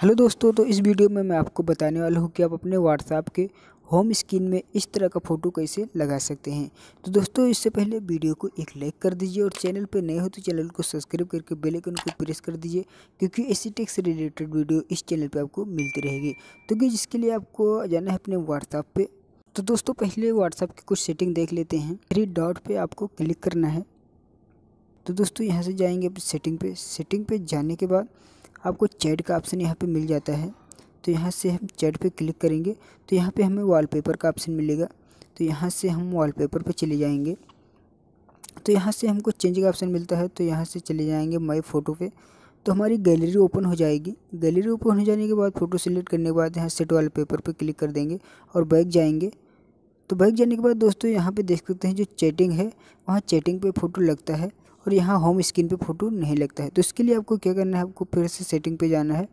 hello दोस्तों तो इस वीडियो में मैं आपको बताने वाला हूँ कि आप अपने व्हाट्सएप के होम स्क्रीन में इस तरह का फ़ोटो कैसे लगा सकते हैं तो दोस्तों इससे पहले वीडियो को एक लाइक कर दीजिए और चैनल पर नए हो तो चैनल को सब्सक्राइब करके बेल आइकन को प्रेस कर दीजिए क्योंकि ऐसी टेक्स से रिलेटेड वीडियो इस चैनल पर आपको मिलती रहेगी तो क्योंकि जिसके लिए आपको जाना है अपने व्हाट्सएप पर तो दोस्तों पहले व्हाट्सएप की कुछ सेटिंग देख लेते हैं थ्री डॉट पर आपको क्लिक करना है तो दोस्तों यहाँ से जाएंगे सेटिंग पे सेटिंग पे जाने के बाद आपको चैट का ऑप्शन यहाँ पे मिल जाता है तो यहाँ से हम चैट पे क्लिक करेंगे तो यहाँ पे हमें वॉलपेपर का ऑप्शन मिलेगा तो यहाँ से हम वॉलपेपर पे चले जाएंगे तो यहाँ से हमको चेंज का ऑप्शन मिलता है तो यहाँ से चले जाएंगे माई फ़ोटो पे तो हमारी गैलरी ओपन हो जाएगी गैलरी ओपन हो जाने के बाद फ़ोटो सेलेक्ट करने के बाद यहाँ सेट वाले पेपर पर क्लिक कर देंगे और बैग जाएंगे तो बैग जाने के बाद दोस्तों यहाँ पर देख सकते हैं जो चैटिंग है वहाँ चैटिंग पर फ़ोटो लगता है और यहाँ होम स्क्रीन पे फोटो नहीं लगता है तो इसके लिए आपको क्या करना है आपको फिर से सेटिंग पे जाना है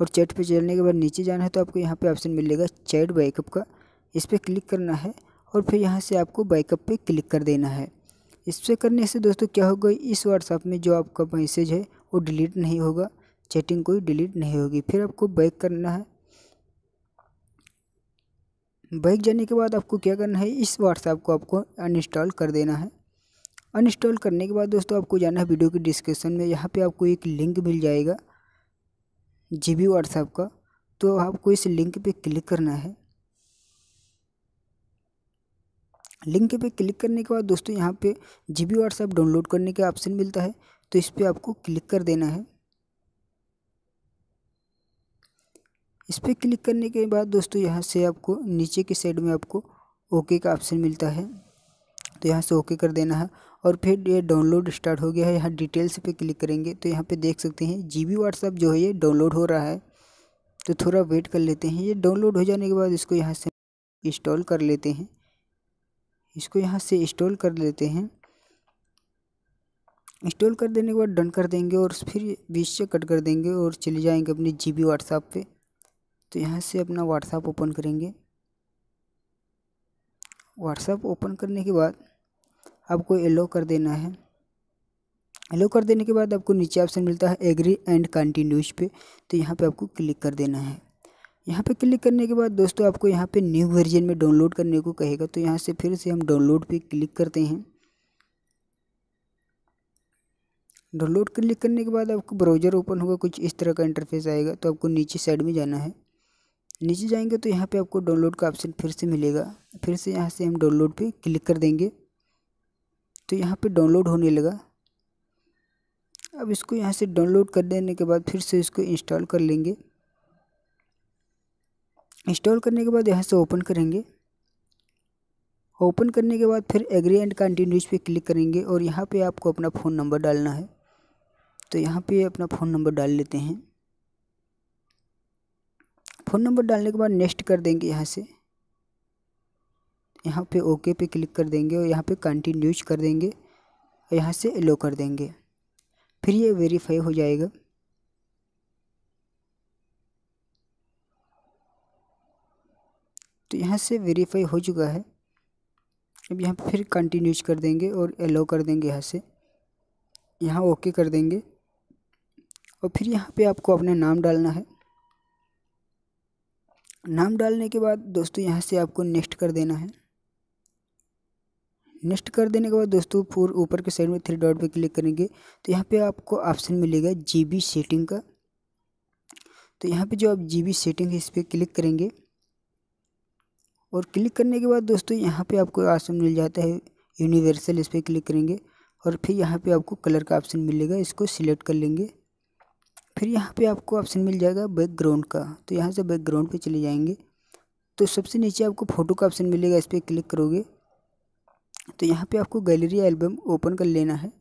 और चैट पे चलने के बाद नीचे जाना है तो आपको यहाँ पे ऑप्शन मिलेगा चैट बैकअप का इस पर क्लिक करना है और फिर यहाँ से आपको बैकअप पे क्लिक कर देना है इस पर करने से दोस्तों क्या होगा इस व्हाट्सअप में जो आपका मैसेज है वो डिलीट नहीं होगा चैटिंग कोई डिलीट नहीं होगी फिर आपको बैक करना है बैक जाने के बाद आपको क्या करना है इस व्हाट्सएप को आपको अनइंस्टॉल कर देना है अनइंस्टॉल करने के बाद दोस्तों आपको जाना है वीडियो के डिस्क्रिप्शन में यहाँ पे आपको एक लिंक मिल जाएगा जी बी व्हाट्सएप का तो आपको इस लिंक पे क्लिक करना है लिंक पे क्लिक करने के बाद दोस्तों यहाँ पे जी बी व्हाट्सएप डाउनलोड करने का ऑप्शन मिलता है तो इस पर आपको क्लिक कर देना है इस पर क्लिक करने के बाद दोस्तों यहाँ से आपको नीचे की साइड में आपको ओके का ऑप्शन मिलता है तो यहाँ से ओके कर देना है और फिर ये डाउनलोड स्टार्ट हो गया है यहाँ डिटेल्स पे क्लिक करेंगे तो यहाँ पे देख सकते हैं जी बी व्हाट्सअप जो है ये डाउनलोड हो रहा है तो थोड़ा वेट कर लेते हैं ये डाउनलोड हो जाने के बाद इसको यहाँ से इंस्टॉल कर लेते हैं इसको यहाँ से इंस्टॉल कर लेते हैं इंस्टॉल कर देने के बाद डन कर देंगे और फिर बीच से कट कर देंगे और चले जाएंगे अपने जी बी व्हाट्सएप पर तो यहाँ से अपना व्हाट्सएप ओपन करेंगे व्हाट्सएप ओपन करने के बाद आपको एलो कर देना है एलो कर देने के बाद आपको नीचे ऑप्शन मिलता है एग्री एंड कंटिन्यूज पे तो यहाँ पे आपको क्लिक कर देना है यहाँ पे क्लिक करने के बाद दोस्तों आपको यहाँ पे न्यू वर्जन में डाउनलोड करने को कहेगा तो यहाँ से फिर से हम डाउनलोड पे क्लिक करते हैं डाउनलोड क्लिक करने के बाद आपको ब्राउज़र ओपन होगा कुछ इस तरह का इंटरफेस आएगा तो आपको नीचे साइड में जाना है नीचे जाएंगे तो यहाँ पे आपको डाउनलोड का ऑप्शन फिर से मिलेगा फिर से यहाँ से हम डाउनलोड पे क्लिक कर देंगे तो यहाँ पे डाउनलोड होने लगा अब इसको यहाँ से डाउनलोड कर देने के बाद फिर से इसको इंस्टॉल कर लेंगे इंस्टॉल करने के बाद यहाँ से ओपन करेंगे ओपन करने के बाद फिर एग्री एंड कंटिन्यूज पे क्लिक करेंगे और यहाँ पे आपको अपना फ़ोन नंबर डालना है तो यहाँ पे अपना फ़ोन नंबर डाल लेते हैं फ़ोन नंबर डालने के बाद नेक्स्ट कर देंगे यहाँ से यहाँ पे ओके पे क्लिक कर देंगे और यहाँ पे कंटिन्यूज कर देंगे और यहाँ से एलो कर देंगे फिर ये वेरीफाई हो जाएगा तो यहाँ से वेरीफाई हो चुका है अब यहाँ पे फिर कंटिन्यूज कर देंगे और एलो कर देंगे यहाँ से यहाँ ओके कर देंगे और फिर यहाँ पे आपको अपना नाम डालना है नाम डालने के बाद दोस्तों यहाँ से आपको नेक्स्ट कर देना है नेक्स्ट कर देने के बाद दोस्तों फोर ऊपर के साइड में थ्री डॉट पे क्लिक करेंगे तो यहाँ पे आपको ऑप्शन मिलेगा जीबी सेटिंग का तो यहाँ पे जो आप जीबी सेटिंग है इस पर क्लिक करेंगे और क्लिक करने के बाद दोस्तों यहाँ पे आपको ऑप्शन मिल जाता है यूनिवर्सल इस पर क्लिक करेंगे और फिर यहाँ पर आपको कलर का ऑप्शन मिलेगा इसको सिलेक्ट कर लेंगे फिर यहाँ पर आपको ऑप्शन मिल जाएगा बैकग्राउंड का तो यहाँ से बैकग्राउंड पर चले जाएँगे तो सबसे नीचे आपको फ़ोटो का ऑप्शन मिलेगा इस पर क्लिक करोगे तो यहाँ पे आपको गैलरी एल्बम ओपन कर लेना है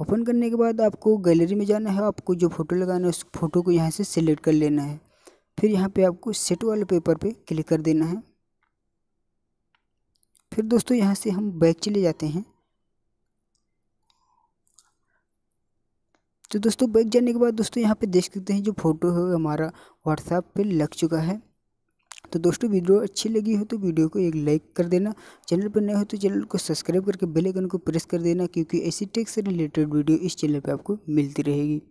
ओपन करने के बाद आपको गैलरी में जाना है आपको जो फ़ोटो लगाना है उस फोटो को यहाँ से सिलेक्ट कर लेना है फिर यहाँ पे आपको सेट वाले पेपर पे क्लिक कर देना है फिर दोस्तों यहाँ से हम बैक चले जाते हैं तो दोस्तों बैक जाने के बाद दोस्तों यहाँ पे देख सकते हैं जो फ़ोटो है हमारा व्हाट्सएप पे लग चुका है तो दोस्तों वीडियो अच्छी लगी हो तो वीडियो को एक लाइक कर देना चैनल पर नए हो तो चैनल को सब्सक्राइब करके बेल आइकन को प्रेस कर देना क्योंकि ऐसी टेक्स से रिलेटेड वीडियो इस चैनल पर आपको मिलती रहेगी